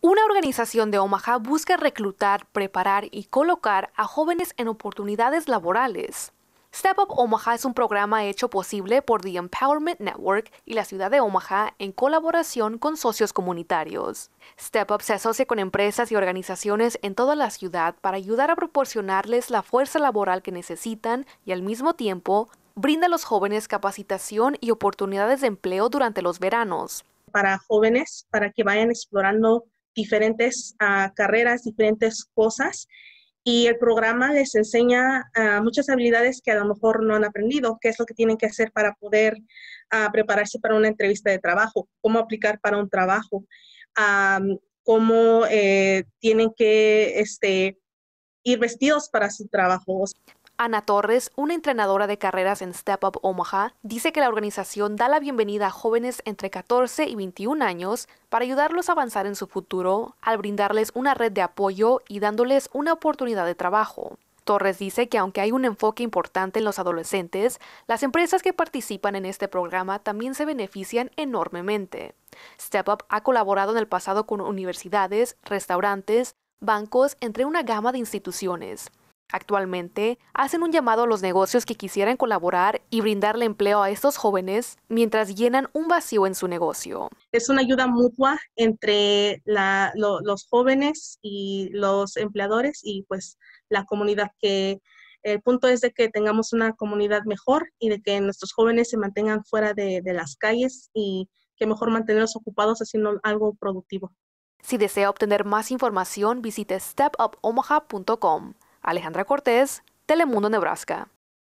Una organización de Omaha busca reclutar, preparar y colocar a jóvenes en oportunidades laborales. Step Up Omaha es un programa hecho posible por The Empowerment Network y la ciudad de Omaha en colaboración con socios comunitarios. Step Up se asocia con empresas y organizaciones en toda la ciudad para ayudar a proporcionarles la fuerza laboral que necesitan y al mismo tiempo brinda a los jóvenes capacitación y oportunidades de empleo durante los veranos. Para jóvenes, para que vayan explorando diferentes ah, carreras, diferentes cosas y el programa les enseña ah, muchas habilidades que a lo mejor no han aprendido, qué es lo que tienen que hacer para poder ah, prepararse para una entrevista de trabajo, cómo aplicar para un trabajo, cómo eh, tienen que este, ir vestidos para su trabajo. Ana Torres, una entrenadora de carreras en Step Up Omaha, dice que la organización da la bienvenida a jóvenes entre 14 y 21 años para ayudarlos a avanzar en su futuro al brindarles una red de apoyo y dándoles una oportunidad de trabajo. Torres dice que aunque hay un enfoque importante en los adolescentes, las empresas que participan en este programa también se benefician enormemente. Step Up ha colaborado en el pasado con universidades, restaurantes, bancos, entre una gama de instituciones. Actualmente, hacen un llamado a los negocios que quisieran colaborar y brindarle empleo a estos jóvenes mientras llenan un vacío en su negocio. Es una ayuda mutua entre los jóvenes y los empleadores y pues la comunidad que... El punto es de que tengamos una comunidad mejor y de que nuestros jóvenes se mantengan fuera de, de las calles y que mejor mantenerlos ocupados haciendo algo productivo. Si desea obtener más información, visite stepupomaha.com. Alejandra Cortés, Telemundo, Nebraska.